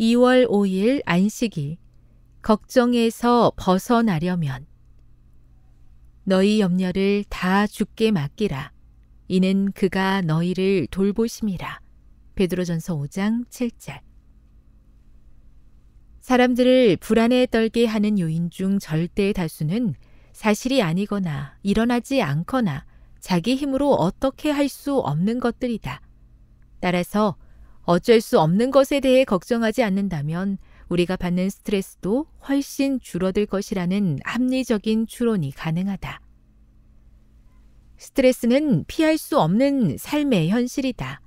2월 5일 안식일 걱정에서 벗어나려면 너희 염려를 다 주께 맡기라 이는 그가 너희를 돌보심이라 베드로전서 5장 7절 사람들을 불안에 떨게 하는 요인 중절대 다수는 사실이 아니거나 일어나지 않거나 자기 힘으로 어떻게 할 수 없는 것들이다. 따라서 어쩔 수 없는 것에 대해 걱정하지 않는다면 우리가 받는 스트레스도 훨씬 줄어들 것이라는 합리적인 추론이 가능하다. 스트레스는 피할 수 없는 삶의 현실이다.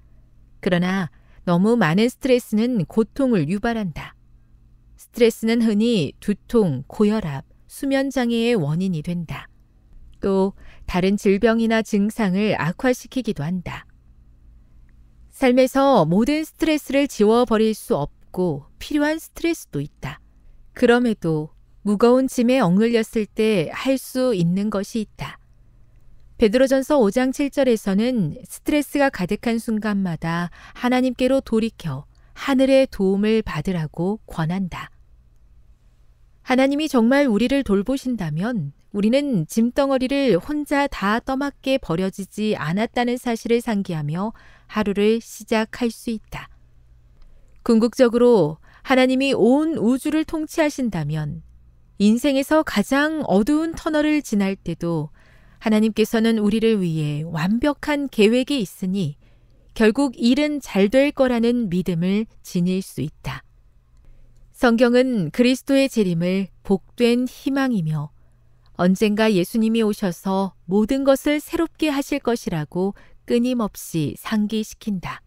그러나 너무 많은 스트레스는 고통을 유발한다. 스트레스는 흔히 두통, 고혈압, 수면장애의 원인이 된다. 또 다른 질병이나 증상을 악화시키기도 한다. 삶에서 모든 스트레스를 지워버릴 수 없고 필요한 스트레스도 있다. 그럼에도 무거운 짐에 억눌렸을 때 할 수 있는 것이 있다. 베드로전서 5장 7절에서는 스트레스가 가득한 순간마다 하나님께로 돌이켜 하늘의 도움을 받으라고 권한다. 하나님이 정말 우리를 돌보신다면 우리는 짐덩어리를 혼자 다 떠맡게 버려지지 않았다는 사실을 상기하며 하루를 시작할 수 있다. 궁극적으로 하나님이 온 우주를 통치하신다면 인생에서 가장 어두운 터널을 지날 때도 하나님께서는 우리를 위해 완벽한 계획이 있으니 결국 일은 잘 될 거라는 믿음을 지닐 수 있다. 성경은 그리스도의 재림을 복된 희망이며 언젠가 예수님이 오셔서 모든 것을 새롭게 하실 것이라고 끊임없이 상기시킨다.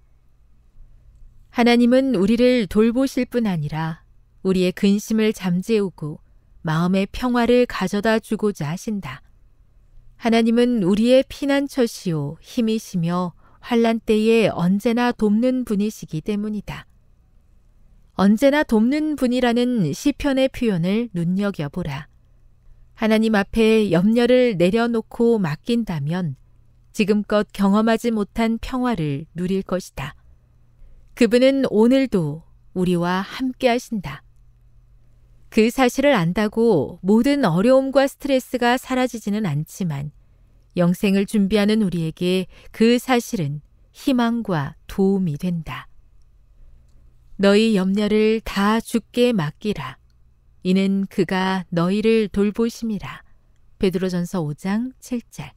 하나님은 우리를 돌보실 뿐 아니라 우리의 근심을 잠재우고 마음의 평화를 가져다 주고자 하신다. 하나님은 우리의 피난처시요 힘이시며 환란 때에 언제나 돕는 분이시기 때문이다. 언제나 돕는 분이라는 시편의 표현을 눈여겨보라. 하나님 앞에 염려를 내려놓고 맡긴다면 지금껏 경험하지 못한 평화를 누릴 것이다. 그분은 오늘도 우리와 함께 하신다. 그 사실을 안다고 모든 어려움과 스트레스가 사라지지는 않지만 영생을 준비하는 우리에게 그 사실은 희망과 도움이 된다. 너희 염려를 다 죽게 맡기라. 이는 그가 너희를 돌보심이라. 베드로전서 5장 7절.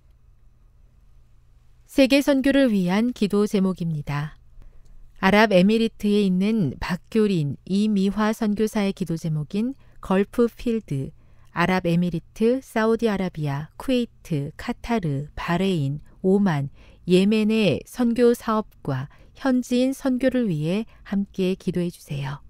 세계 선교를 위한 기도 제목입니다. 아랍에미리트에 있는 박교린 이미화 선교사의 기도 제목인 걸프 필드, 아랍에미리트, 사우디아라비아, 쿠웨이트, 카타르, 바레인, 오만, 예멘의 선교 사업과 현지인 선교를 위해 함께 기도해 주세요.